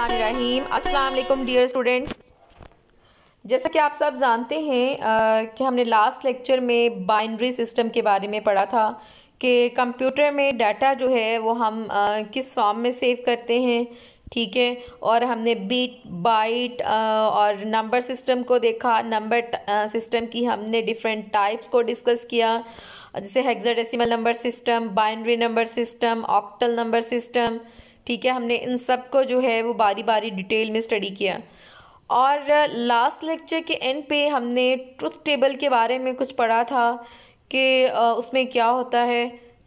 अस्सलाम वालेकुम dear student जैसा कि आप सब जानते हैं आ, कि हमने लास्ट लेक्चर में बाइनरी सिस्टम के बारे में पढ़ा था कि कंप्यूटर में डाटा जो है वो हम आ, किस फॉर्म में सेव करते हैं ठीक है और हमने बीट बाइट और नंबर सिस्टम को देखा नंबर सिस्टम की हमने डिफरेंट टाइप्स को डिस्कस किया जैसे hexadecimal number system binary number system octal number system ठीक है हमने इन सब को जो है वो बारी बारी डिटेल में स्टडी किया और लास्ट लेक्चर के एंड पे हमने ट्रुथ टेबल के बारे में कुछ पढ़ा था कि उसमें क्या होता है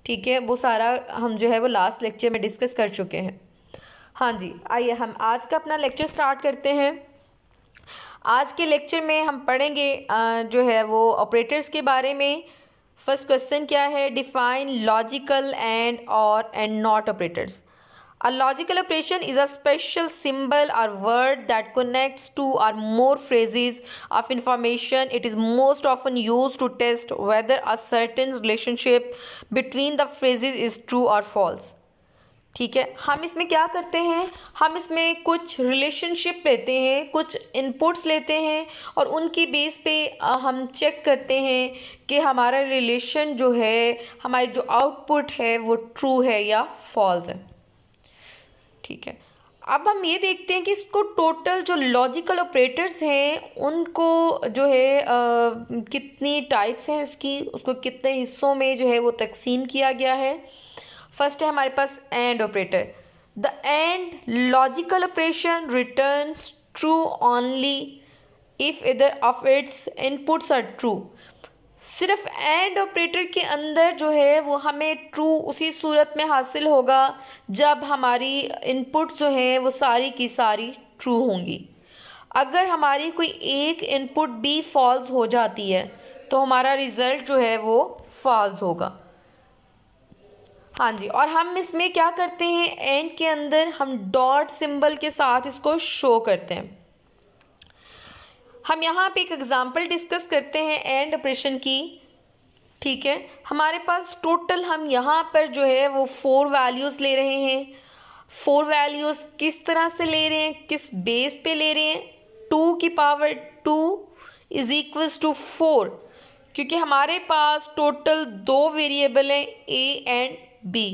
ठीक है वो सारा हम जो है वो लास्ट लेक्चर में डिस्कस कर चुके हैं हाँ जी आइए हम आज का अपना लेक्चर स्टार्ट करते हैं आज के लेक्चर में हम पढ़ेंगे जो है वो ऑपरेटर्स के बारे में फर्स्ट क्वेश्चन क्या है डिफाइन लॉजिकल एंड और and not operators A logical operation is a special symbol or word that connects two or more phrases of information. It is most often used to test whether a certain relationship between the phrases is true or false. ठीक है हम इसमें क्या करते हैं हम इसमें कुछ रिलेशनशिप लेते हैं कुछ इनपुट्स लेते हैं और उनकी बेस पे हम चेक करते हैं कि हमारा रिलेशन जो है हमारी जो आउटपुट है वो ट्रू है या फॉल्स है ठीक है अब हम ये देखते हैं कि इसको टोटल जो लॉजिकल ऑपरेटर्स हैं उनको जो है आ, कितनी टाइप्स हैं उसकी उसको कितने हिस्सों में जो है वो तकसीम किया गया है फर्स्ट है हमारे पास and operator the and logical operation returns true only if either of its inputs are true सिर्फ एंड ऑपरेटर के अंदर जो है वो हमें ट्रू उसी सूरत में हासिल होगा जब हमारी इनपुट जो है वो सारी की सारी ट्रू होंगी अगर हमारी कोई एक इनपुट भी फॉल्स हो जाती है तो हमारा रिज़ल्ट जो है वो फॉल्स होगा हाँ जी और हम इसमें क्या करते हैं एंड के अंदर हम डॉट सिंबल के साथ इसको शो करते हैं हम यहाँ पे एक एग्ज़ाम्पल डिस्कस करते हैं एंड ऑपरेशन की ठीक है हमारे पास टोटल हम यहाँ पर जो है वो फोर वैल्यूज़ ले रहे हैं फोर वैल्यूज़ किस तरह से ले रहे हैं किस बेस पे ले रहे हैं टू की power two is equals to four क्योंकि हमारे पास टोटल दो वेरिएबल हैं ए एंड बी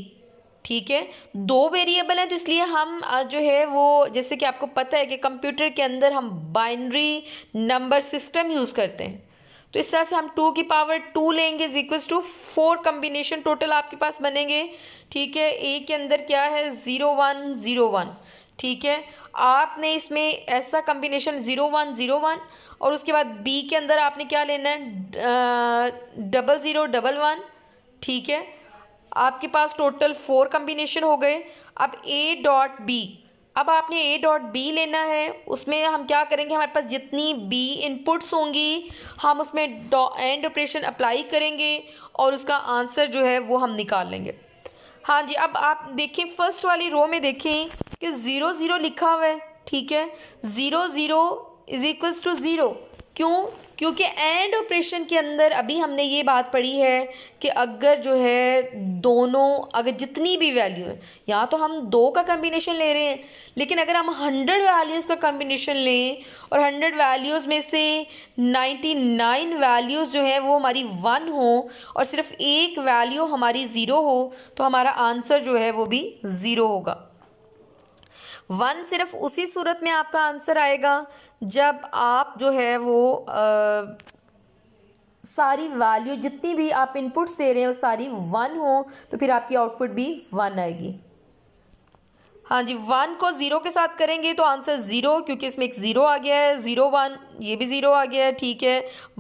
ठीक है दो वेरिएबल हैं तो इसलिए हम जो है वो जैसे कि आपको पता है कि कंप्यूटर के अंदर हम बाइनरी नंबर सिस्टम यूज़ करते हैं तो इस तरह से हम टू की पावर टू लेंगे is equal to four combination total आपके पास बनेंगे ठीक है ए के अंदर क्या है ज़ीरो वन ज़ीरो वन ठीक है आपने इसमें ऐसा combination zero one zero one और उसके बाद बी के अंदर आपने क्या लेना है डबल ज़ीरो डबल वन ठीक है आपके पास टोटल फोर कम्बिनेशन हो गए अब ए डॉट बी अब आपने ए डॉट बी लेना है उसमें हम क्या करेंगे हमारे पास जितनी बी इनपुट्स होंगी हम उसमें एंड ऑपरेशन अप्लाई करेंगे और उसका आंसर जो है वो हम निकाल लेंगे हाँ जी अब आप देखें फर्स्ट वाली रो में देखें कि ज़ीरो ज़ीरो लिखा हुआ है ठीक है zero zero is equals to zero क्यों क्योंकि एंड ऑपरेशन के अंदर अभी हमने ये बात पढ़ी है कि अगर जो है दोनों अगर जितनी भी वैल्यू है यहाँ तो हम दो का कम्बिनेशन ले रहे हैं लेकिन अगर हम हंड्रेड वैल्यूज़ का कम्बिनेशन लें और हंड्रेड वैल्यूज़ में से नाइन्टी नाइन वैल्यूज़ जो हैं वो हमारी वन हो और सिर्फ एक वैल्यू हमारी ज़ीरो हो तो हमारा आंसर जो है वो भी ज़ीरो होगा वन सिर्फ उसी सूरत में आपका आंसर आएगा जब आप जो है वो आ, सारी वैल्यू जितनी भी आप इनपुट्स दे रहे हैं वो सारी वन हो तो फिर आपकी आउटपुट भी वन आएगी हाँ जी वन को ज़ीरो के साथ करेंगे तो आंसर ज़ीरो क्योंकि इसमें एक ज़ीरो आ गया है ज़ीरो वन ये भी ज़ीरो आ गया है ठीक है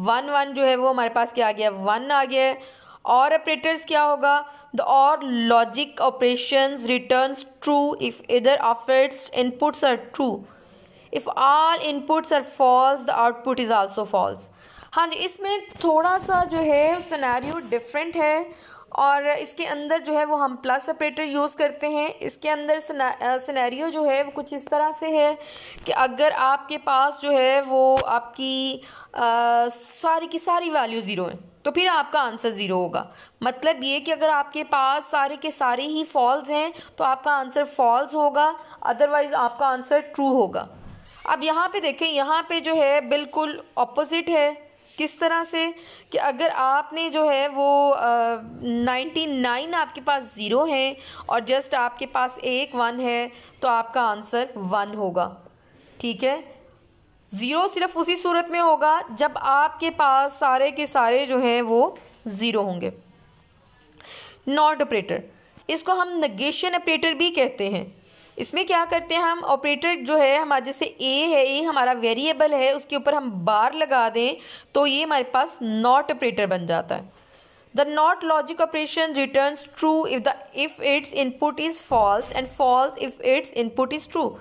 वन वन जो है वो हमारे पास क्या आ गया वन आ गया है और ऑपरेटर्स क्या होगा द और logic operation return true if either of its inputs are true if all inputs are false the output is also false हाँ जी इसमें थोड़ा सा जो है सिनेरियो डिफरेंट है और इसके अंदर जो है वो हम प्लस ऑपरेटर यूज़ करते हैं इसके अंदर सिनेरियो जो है वो कुछ इस तरह से है कि अगर आपके पास जो है वो आपकी आ, सारी की सारी वैल्यू ज़ीरो है तो फिर आपका आंसर ज़ीरो होगा मतलब ये कि अगर आपके पास सारे के सारे ही फॉल्स हैं तो आपका आंसर फॉल्स होगा अदरवाइज़ आपका आंसर ट्रू होगा अब यहाँ पे देखें यहाँ पे जो है बिल्कुल ऑपोजिट है किस तरह से कि अगर आपने जो है वो नाइन्टी नाइन आपके पास ज़ीरो हैं और जस्ट आपके पास एक वन है तो आपका आंसर वन होगा ठीक है ज़ीरो सिर्फ उसी सूरत में होगा जब आपके पास सारे के सारे जो हैं वो ज़ीरो होंगे नॉट ऑपरेटर इसको हम नगेशन ऑपरेटर भी कहते हैं इसमें क्या करते हैं हम ऑपरेटर जो है हमारे जैसे ए है ए हमारा वेरिएबल है उसके ऊपर हम बार लगा दें तो ये हमारे पास नॉट ऑपरेटर बन जाता है the not logic operation return true if the if its input is false and false if its input is true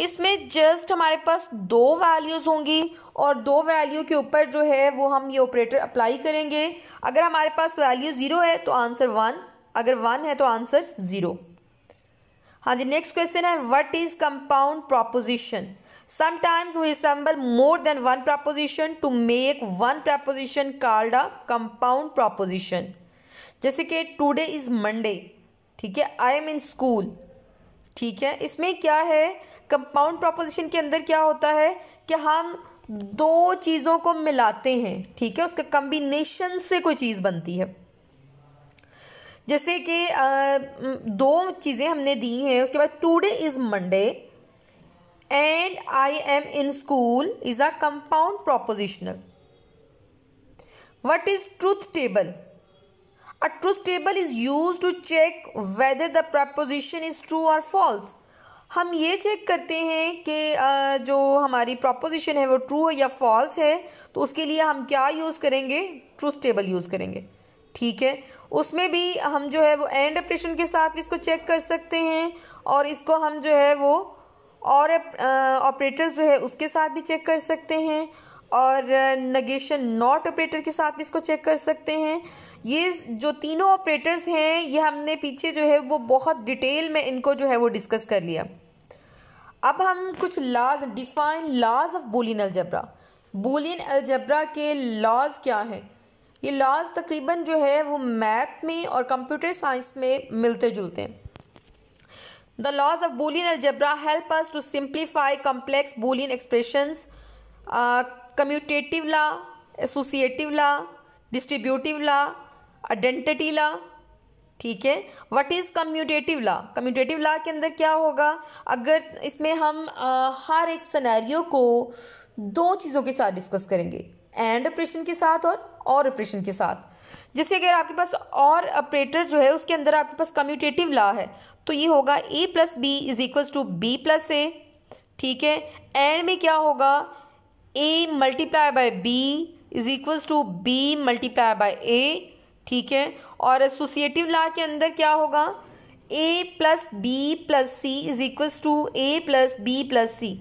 इसमें जस्ट हमारे पास दो वैल्यूज़ होंगी और दो वैल्यू के ऊपर जो है वो हम ये ऑपरेटर अप्लाई करेंगे अगर हमारे पास वैल्यू ज़ीरो है तो आंसर वन अगर वन है तो आंसर ज़ीरो हाँ जी नेक्स्ट क्वेश्चन है what is compound proposition sometimes we assemble more than one proposition to make one proposition called a compound proposition जैसे कि टुडे इज़ मंडे ठीक है आई एम इन स्कूल ठीक है इसमें क्या है कंपाउंड प्रोपोजिशन के अंदर क्या होता है कि हम दो चीज़ों को मिलाते हैं ठीक है उसका कम्बिनेशन से कोई चीज़ बनती है जैसे कि दो चीज़ें हमने दी हैं उसके बाद today is Monday and I am in school is a compound propositional what is truth table a truth table is use to check whether the proposition is true और फॉल्स हम ये चेक करते हैं कि जो हमारी प्रपोजिशन है वो ट्रू है या फॉल्स है तो उसके लिए हम क्या यूज़ करेंगे ट्रूथ टेबल यूज़ करेंगे ठीक है उसमें भी हम जो है वो एंड ऑपरेशन के साथ भी इसको चेक कर सकते हैं और इसको हम जो है वो और ऑपरेटर जो है उसके साथ भी चेक कर सकते हैं और नगेशन नॉट ऑपरेटर के साथ भी इसको चेक कर सकते हैं ये जो तीनों ऑपरेटर्स हैं ये हमने पीछे जो है वो बहुत डिटेल में इनको जो है वो डिस्कस कर लिया अब हम कुछ laws define laws of Boolean algebra Boolean algebra के लॉज क्या हैं ये लॉज तकरीबन जो है वो मैथ में और कंप्यूटर साइंस में मिलते जुलते हैं the laws of Boolean algebra help us to simplify complex Boolean expressions commutative law associative law distributive law identity law ठीक है what is commutative law commutative law के अंदर क्या होगा अगर इसमें हम uh, हर एक सनेरियो को दो चीज़ों के साथ डिस्कस करेंगे एंड ऑपरेशन के साथ और और ऑपरेशन के साथ जैसे अगर आपके पास और ऑपरेटर जो है उसके अंदर आपके पास कम्यूटेटिव ला है तो ये होगा A plus B is equal to B plus A ठीक है एंड में क्या होगा A multiply by B is equal to B multiply by A ठीक है और एसोसिएटिव ला के अंदर क्या होगा A plus B plus C is equal to A plus B plus C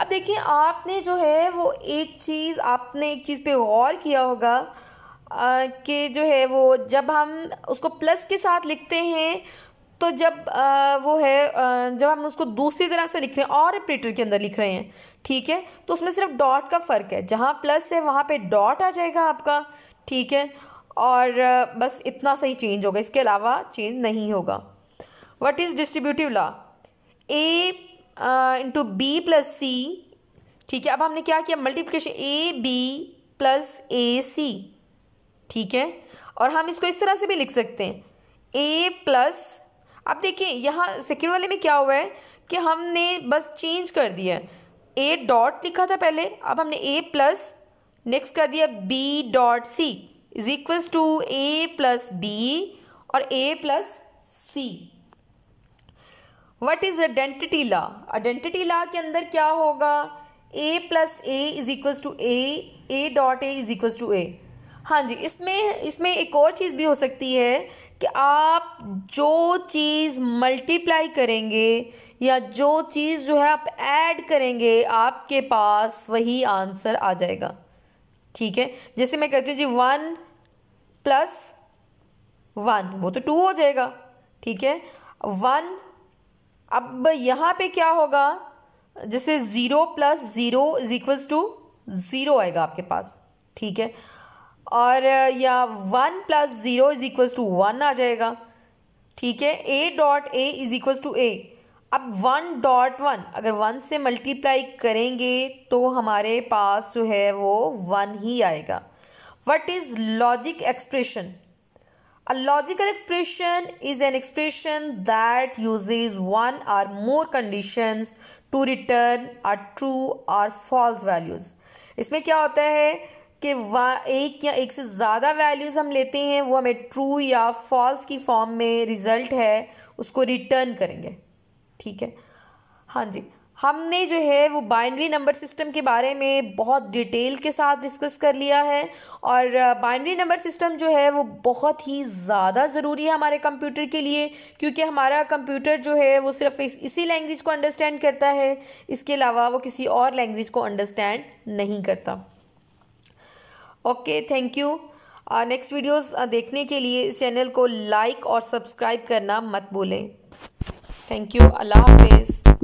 अब देखिए आपने जो है वो एक चीज़ आपने एक चीज़ पे गौर किया होगा कि जो है वो जब हम उसको प्लस के साथ लिखते हैं तो जब आ, वो है आ, जब हम उसको दूसरी तरह से लिख रहे हैं और ऑपरेटर के अंदर लिख रहे हैं ठीक है तो उसमें सिर्फ डॉट का फ़र्क है जहाँ प्लस है वहाँ पे डॉट आ जाएगा आपका ठीक है और बस इतना सही चेंज होगा इसके अलावा चेंज नहीं होगा what is distributive law A into B plus C ठीक है अब हमने क्या किया multiplication A B plus A C ठीक है और हम इसको इस तरह से भी लिख सकते हैं ए प्लस अब देखिए यहाँ सेकेंड वाले में क्या हुआ है कि हमने बस चेंज कर दिया ए डॉट लिखा था पहले अब हमने ए प्लस नेक्स्ट कर दिया B dot C is equals to A plus B और A plus C what is identity law identity law के अंदर क्या होगा A plus A is equal to A A dot A is equal to A हाँ जी इसमें इसमें एक और चीज़ भी हो सकती है कि आप जो चीज़ मल्टीप्लाई करेंगे या जो चीज़ जो है आप ऐड करेंगे आपके पास वही आंसर आ जाएगा ठीक है जैसे मैं कहती हूँ जी वन प्लस वन वो तो टू हो जाएगा ठीक है वन अब यहाँ पे क्या होगा जैसे zero plus zero is equals to zero आएगा आपके पास ठीक है और या one plus zero is equals to one आ जाएगा ठीक है A dot A is equals to A अब वन डॉट वन अगर वन से मल्टीप्लाई करेंगे तो हमारे पास जो है वो वन ही आएगा what is logic expression A logical expression is an expression that uses one or more conditions to return a true or false values. इसमें क्या होता है कि एक या एक से ज़्यादा वैल्यूज़ हम लेते हैं वो हमें ट्रू या फॉल्स की फॉर्म में रिज़ल्ट है उसको रिटर्न करेंगे ठीक है हाँ जी हमने जो है वो बाइनरी नंबर सिस्टम के बारे में बहुत डिटेल के साथ डिस्कस कर लिया है और बाइनरी नंबर सिस्टम जो है वो बहुत ही ज़्यादा ज़रूरी है हमारे कंप्यूटर के लिए क्योंकि हमारा कंप्यूटर जो है वो सिर्फ इस, इसी लैंग्वेज को अंडरस्टैंड करता है इसके अलावा वो किसी और लैंग्वेज को अंडरस्टैंड नहीं करता okay thank you next videos देखने के लिए इस चैनल को लाइक और सब्सक्राइब करना मत भूलें थैंक यू अल्लाह हाफिज़